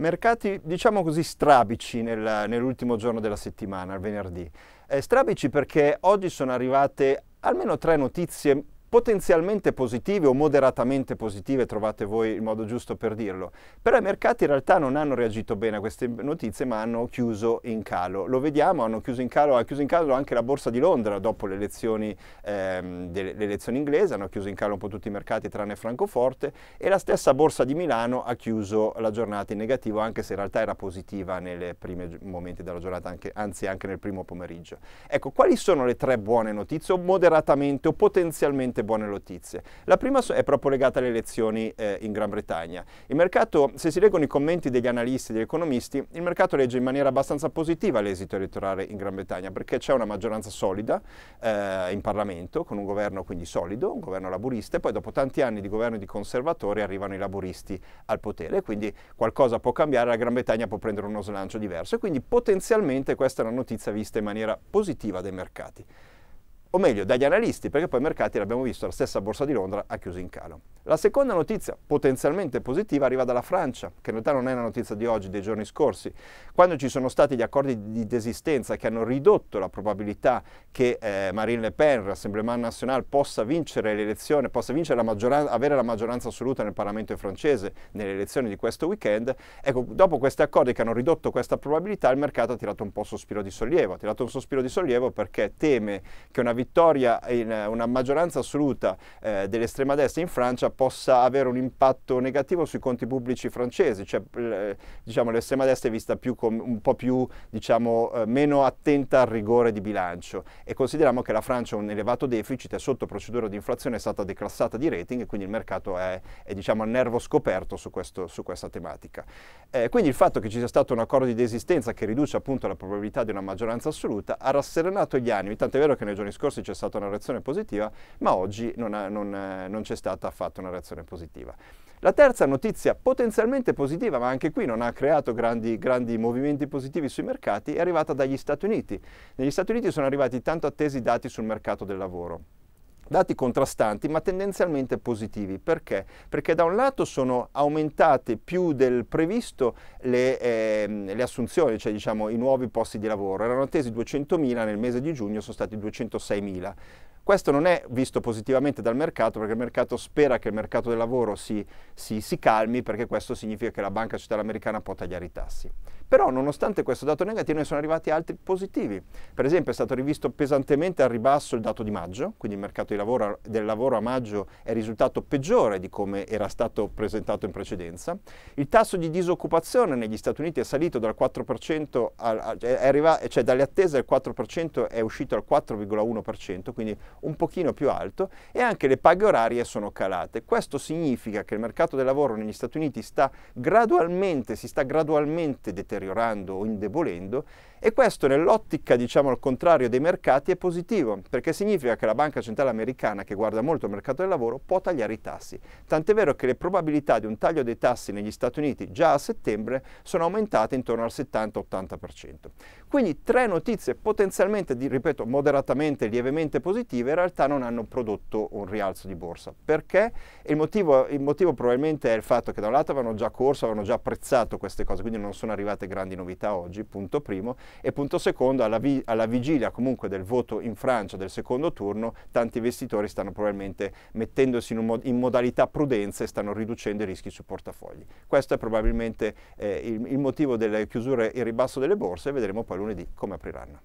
mercati diciamo così strabici nel, nell'ultimo giorno della settimana, il venerdì. Eh, strabici perché oggi sono arrivate almeno tre notizie potenzialmente positive o moderatamente positive, trovate voi il modo giusto per dirlo. Però i mercati in realtà non hanno reagito bene a queste notizie, ma hanno chiuso in calo. Lo vediamo, hanno chiuso in calo, ha chiuso in calo anche la borsa di Londra dopo le elezioni, ehm, elezioni inglesi, hanno chiuso in calo un po' tutti i mercati tranne Francoforte e la stessa borsa di Milano ha chiuso la giornata in negativo, anche se in realtà era positiva nei primi momenti della giornata, anche, anzi anche nel primo pomeriggio. Ecco, quali sono le tre buone notizie, o moderatamente o potenzialmente tante buone notizie. La prima è proprio legata alle elezioni eh, in Gran Bretagna. Il mercato, se si leggono i commenti degli analisti e degli economisti, il mercato legge in maniera abbastanza positiva l'esito elettorale in Gran Bretagna perché c'è una maggioranza solida eh, in Parlamento, con un governo quindi solido, un governo laburista e poi dopo tanti anni di governo di conservatori arrivano i laburisti al potere, quindi qualcosa può cambiare, la Gran Bretagna può prendere uno slancio diverso e quindi potenzialmente questa è una notizia vista in maniera positiva dai mercati o meglio dagli analisti, perché poi i mercati, l'abbiamo visto, la stessa borsa di Londra ha chiuso in calo. La seconda notizia potenzialmente positiva arriva dalla Francia, che in realtà non è una notizia di oggi, dei giorni scorsi, quando ci sono stati gli accordi di desistenza che hanno ridotto la probabilità che eh, Marine Le Pen, l'Assemblea Nazionale, possa vincere l'elezione, possa vincere la avere la maggioranza assoluta nel Parlamento francese nelle elezioni di questo weekend, ecco, dopo questi accordi che hanno ridotto questa probabilità, il mercato ha tirato un po' sospiro di sollievo, ha tirato un sospiro di sollievo perché teme che una vittoria in eh, una maggioranza assoluta eh, dell'estrema destra in Francia possa avere un impatto negativo sui conti pubblici francesi, cioè eh, diciamo, l'estrema destra è vista un po' più diciamo, eh, meno attenta al rigore di bilancio e consideriamo che la Francia ha un elevato deficit, e sotto procedura di inflazione, è stata declassata di rating e quindi il mercato è, è diciamo, al nervo scoperto su, questo, su questa tematica. Eh, quindi il fatto che ci sia stato un accordo di desistenza che riduce appunto la probabilità di una maggioranza assoluta ha rasserenato gli animi, tant'è vero che nei giorni scorsi scorsi c'è stata una reazione positiva, ma oggi non, ha, non, non c'è stata affatto una reazione positiva. La terza notizia potenzialmente positiva, ma anche qui non ha creato grandi, grandi, movimenti positivi sui mercati, è arrivata dagli Stati Uniti. Negli Stati Uniti sono arrivati tanto attesi dati sul mercato del lavoro dati contrastanti ma tendenzialmente positivi. Perché? Perché da un lato sono aumentate più del previsto le, eh, le assunzioni, cioè diciamo, i nuovi posti di lavoro, erano attesi 200.000, nel mese di giugno sono stati 206.000 questo non è visto positivamente dal mercato perché il mercato spera che il mercato del lavoro si, si, si calmi perché questo significa che la banca centrale americana può tagliare i tassi. Però nonostante questo dato negativo ne sono arrivati altri positivi. Per esempio è stato rivisto pesantemente al ribasso il dato di maggio, quindi il mercato lavoro, del lavoro a maggio è risultato peggiore di come era stato presentato in precedenza. Il tasso di disoccupazione negli Stati Uniti è salito dal 4%, al, è arrivato, cioè dalle attese del 4% è uscito al 4,1%, quindi un pochino più alto e anche le paghe orarie sono calate. Questo significa che il mercato del lavoro negli Stati Uniti sta gradualmente, si sta gradualmente deteriorando o indebolendo e questo nell'ottica, diciamo al contrario, dei mercati è positivo perché significa che la Banca Centrale Americana, che guarda molto il mercato del lavoro, può tagliare i tassi. Tant'è vero che le probabilità di un taglio dei tassi negli Stati Uniti già a settembre sono aumentate intorno al 70-80%. Quindi tre notizie potenzialmente, ripeto, moderatamente, lievemente positive positive in realtà non hanno prodotto un rialzo di borsa. Perché? Il motivo, il motivo probabilmente è il fatto che da un lato avevano già corso, avevano già apprezzato queste cose, quindi non sono arrivate grandi novità oggi, punto primo, e punto secondo, alla, vi, alla vigilia comunque del voto in Francia del secondo turno, tanti investitori stanno probabilmente mettendosi in, mod in modalità prudenza e stanno riducendo i rischi sui portafogli. Questo è probabilmente eh, il, il motivo delle chiusure in ribasso delle borse e vedremo poi lunedì come apriranno.